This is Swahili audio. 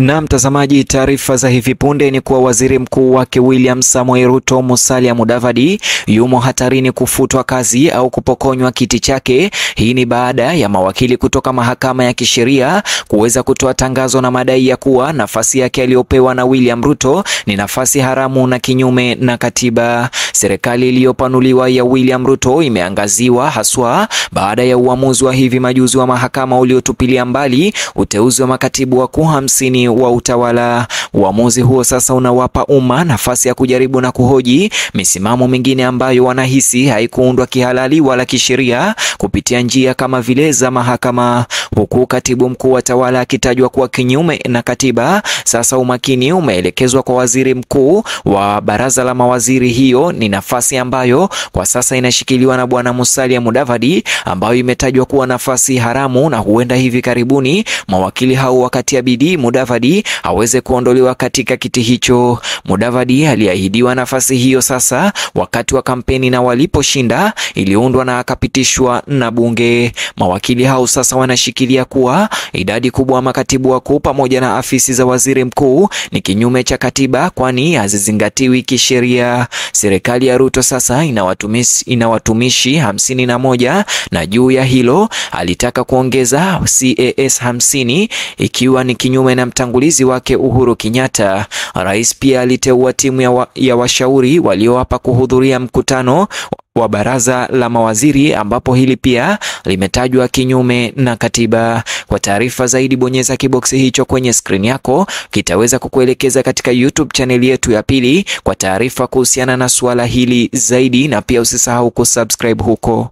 Na mtazamaji, taarifa za hivi punde ni kuwa waziri mkuu wake William Samoei Ruto Musalia Mudavadi yumo hatarini kufutwa kazi au kupokonywa kiti chake. Hii ni baada ya mawakili kutoka mahakama ya kisheria kuweza kutoa tangazo na madai ya kuwa nafasi yake aliyopewa na William Ruto ni nafasi haramu na kinyume na katiba. Serikali iliyopanuliwa ya William Ruto imeangaziwa haswa baada ya uamuzi wa hivi majuzi wa mahakama uliotupilia mbali uteuzi wa makatibu wakuu hamsini wa utawala. Uamuzi huo sasa unawapa umma nafasi ya kujaribu na kuhoji misimamo mingine ambayo wanahisi haikuundwa kihalali wala kisheria kupitia njia kama vile za mahakama, huku katibu mkuu wa tawala akitajwa kuwa kinyume na katiba. Sasa umakini umeelekezwa kwa waziri mkuu wa baraza la mawaziri. Hiyo ni nafasi ambayo kwa sasa inashikiliwa na Bwana Musalia Mudavadi, ambayo imetajwa kuwa nafasi haramu na huenda hivi karibuni mawakili hao wakatia bidii Mudavadi Mudavadi aweze kuondolewa katika kiti hicho. Mudavadi aliahidiwa nafasi hiyo sasa wakati wa kampeni na waliposhinda iliundwa na akapitishwa na bunge. Mawakili hao sasa wanashikilia kuwa idadi kubwa ya makatibu wakuu pamoja na afisi za waziri mkuu ni kinyume cha katiba, kwani hazizingatiwi kisheria. Serikali ya Ruto sasa ina watumishi, ina watumishi hamsini na moja na juu ya hilo alitaka kuongeza CAS hamsini ikiwa ni kinyume na mtango mtangulizi wake Uhuru Kenyatta, rais pia aliteua timu ya, wa, ya washauri walioapa kuhudhuria mkutano wa baraza la mawaziri ambapo hili pia limetajwa kinyume na katiba. Kwa taarifa zaidi, bonyeza kiboksi hicho kwenye skrini yako, kitaweza kukuelekeza katika YouTube chaneli yetu ya pili kwa taarifa kuhusiana na suala hili zaidi, na pia usisahau kusubscribe huko.